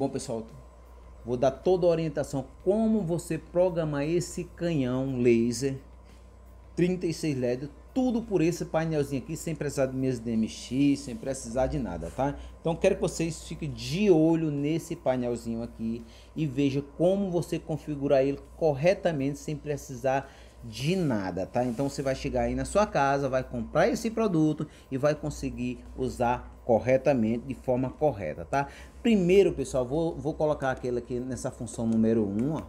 Bom, pessoal, vou dar toda a orientação como você programar esse canhão laser 36 LED, tudo por esse painelzinho aqui, sem precisar de mesa DMX, sem precisar de nada, tá? Então quero que vocês fiquem de olho nesse painelzinho aqui e veja como você configurar ele corretamente sem precisar de nada, tá? Então você vai chegar aí na sua casa, vai comprar esse produto e vai conseguir usar corretamente, de forma correta, tá? Primeiro, pessoal, vou, vou colocar aquele aqui nessa função número 1, ó,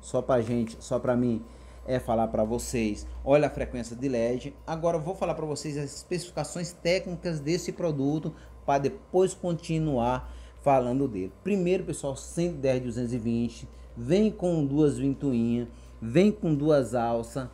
só pra gente, só pra mim é falar para vocês, olha a frequência de LED. Agora eu vou falar para vocês as especificações técnicas desse produto para depois continuar falando dele. Primeiro, pessoal, 110 220, vem com duas ventoinhas vem com duas alças,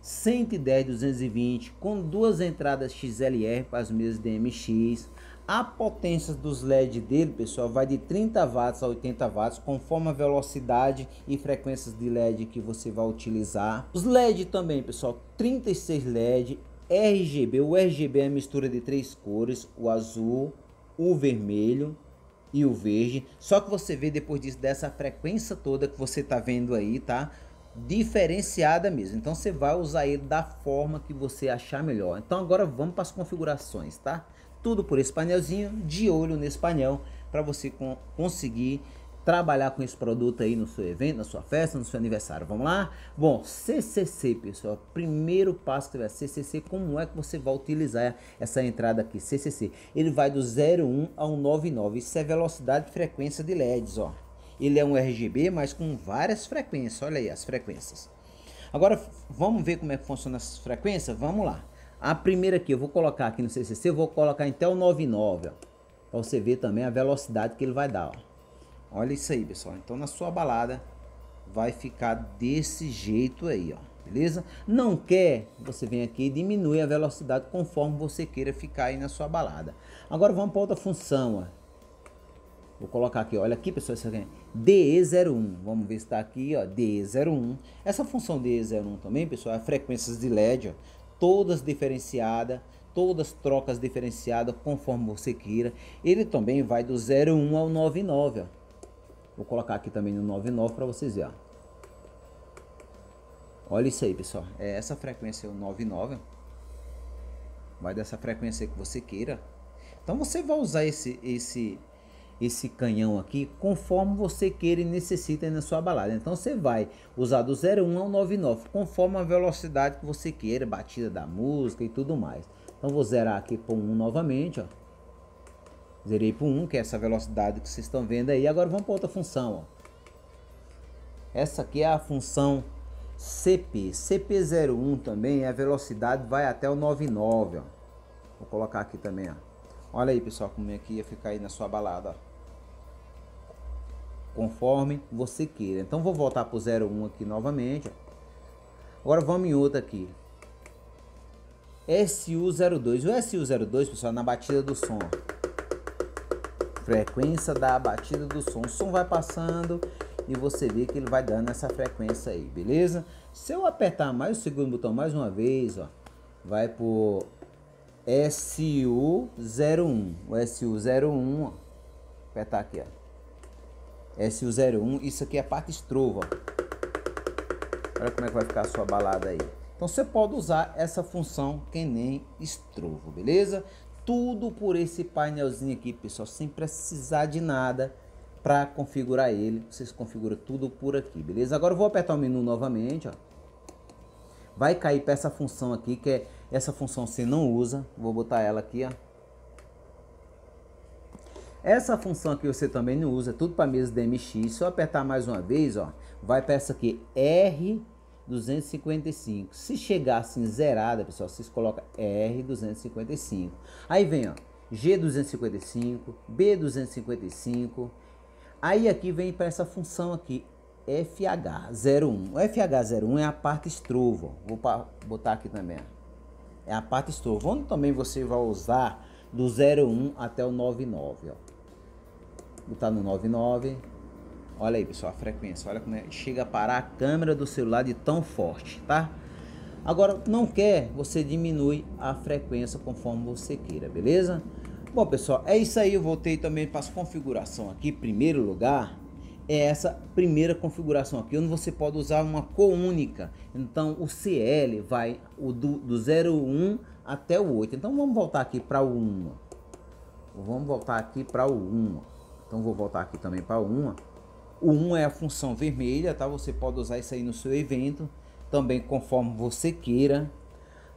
110, 220, com duas entradas XLR para as mesas DMX. A potência dos LED dele, pessoal, vai de 30 watts a 80 watts, conforme a velocidade e frequências de LED que você vai utilizar. Os LED também, pessoal, 36 LED, RGB. O RGB é a mistura de três cores, o azul, o vermelho e o verde. Só que você vê depois disso, dessa frequência toda que você tá vendo aí, tá? diferenciada mesmo. Então você vai usar ele da forma que você achar melhor. Então agora vamos para as configurações, tá? Tudo por esse painelzinho, de olho nesse painel para você conseguir trabalhar com esse produto aí no seu evento, na sua festa, no seu aniversário. Vamos lá? Bom, CCC, pessoal, primeiro passo que vai CCC, como é que você vai utilizar essa entrada aqui, CCC? Ele vai do 01 ao 99, isso é velocidade e frequência de LEDs, ó. Ele é um RGB, mas com várias frequências. Olha aí as frequências. Agora, vamos ver como é que funciona essas frequências? Vamos lá. A primeira aqui, eu vou colocar aqui no CCC, eu vou colocar até então o 99, ó. Pra você ver também a velocidade que ele vai dar, ó. Olha isso aí, pessoal. Então, na sua balada, vai ficar desse jeito aí, ó. Beleza? Não quer, você vem aqui e diminui a velocidade conforme você queira ficar aí na sua balada. Agora, vamos para outra função, ó Vou colocar aqui, olha aqui, pessoal, isso aqui é DE01. Vamos ver se está aqui, ó, DE01. Essa função DE01 também, pessoal, é frequências de LED, ó, todas diferenciadas, todas trocas diferenciadas, conforme você queira. Ele também vai do 01 ao 99, ó. Vou colocar aqui também no 99 para vocês verem, ó. Olha isso aí, pessoal. É essa frequência é o 99. Vai dessa frequência que você queira. Então você vai usar esse esse esse canhão aqui conforme você queira e necessita na sua balada. Então você vai usar do 01 ao 99, conforme a velocidade que você queira, batida da música e tudo mais. Então vou zerar aqui para 1 novamente, ó. Zerei para 1, que é essa velocidade que vocês estão vendo aí. Agora vamos para outra função, ó. Essa aqui é a função CP. CP01 também, a velocidade vai até o 99, ó. Vou colocar aqui também, ó. Olha aí, pessoal, como é que ia ficar aí na sua balada, ó conforme você queira. Então vou voltar para o 01 aqui novamente. Agora vamos em outra aqui. SU02. O SU02, pessoal, é na batida do som. Frequência da batida do som. O som vai passando e você vê que ele vai dando essa frequência aí, beleza? Se eu apertar mais o segundo botão mais uma vez, ó, vai por SU01. O SU01, ó, apertar aqui, ó. SU01. Isso aqui é a parte estrovo. Olha como é que vai ficar a sua balada aí. Então você pode usar essa função que nem estrovo, beleza? Tudo por esse painelzinho aqui, pessoal, sem precisar de nada para configurar ele. Vocês configuram tudo por aqui, beleza? Agora eu vou apertar o menu novamente, ó. Vai cair para essa função aqui, que é essa função você não usa. Vou botar ela aqui, ó. Essa função que você também não usa, tudo para mesa DMX, se eu apertar mais uma vez, ó, vai para essa aqui, R255. Se chegar assim zerada, pessoal, vocês colocam R255. Aí vem, ó, G255, B255. Aí aqui vem para essa função aqui, FH01. O FH01 é a parte estrovo. Vou botar aqui também. Ó. É a parte estrovo. Onde também você vai usar do 01 até o 99, ó. Botar no 99. Olha aí, pessoal, a frequência. Olha como é. Chega a parar a câmera do celular de tão forte, tá? Agora, não quer, você diminui a frequência conforme você queira, beleza? Bom, pessoal, é isso aí. Eu voltei também para as configurações aqui, primeiro lugar é essa primeira configuração aqui, onde você pode usar uma cor única. Então o CL vai o do, do 01 até o 8. Então vamos voltar aqui para o 1. Vamos voltar aqui para o 1. Então vou voltar aqui também para o 1. O 1 é a função vermelha, tá? Você pode usar isso aí no seu evento, também conforme você queira.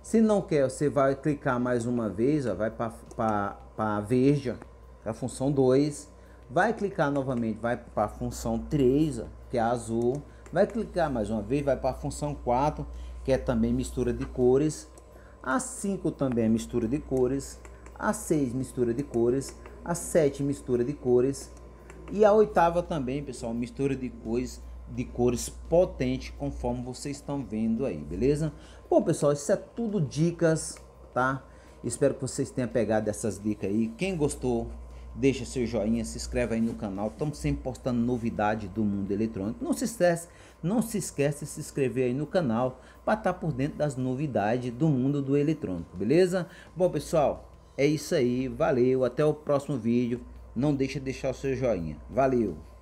Se não quer, você vai clicar mais uma vez, ó, vai para a verde, ó, a função 2 Vai clicar novamente, vai para a função 3, ó, que é azul. Vai clicar mais uma vez, vai para a função 4, que é também mistura de cores. A 5 também é mistura de cores. A 6 mistura de cores. A 7 mistura de cores. E a oitava também, pessoal, mistura de cores de cores potente, conforme vocês estão vendo aí, beleza? Bom, pessoal, isso é tudo dicas, tá? Espero que vocês tenham pegado essas dicas aí. Quem gostou, deixa seu joinha, se inscreve aí no canal. Estamos sempre postando novidade do mundo eletrônico. Não se esquece, não se esquece de se inscrever aí no canal para estar tá por dentro das novidades do mundo do eletrônico, beleza? Bom, pessoal, é isso aí. Valeu, até o próximo vídeo. Não deixa de deixar o seu joinha. Valeu.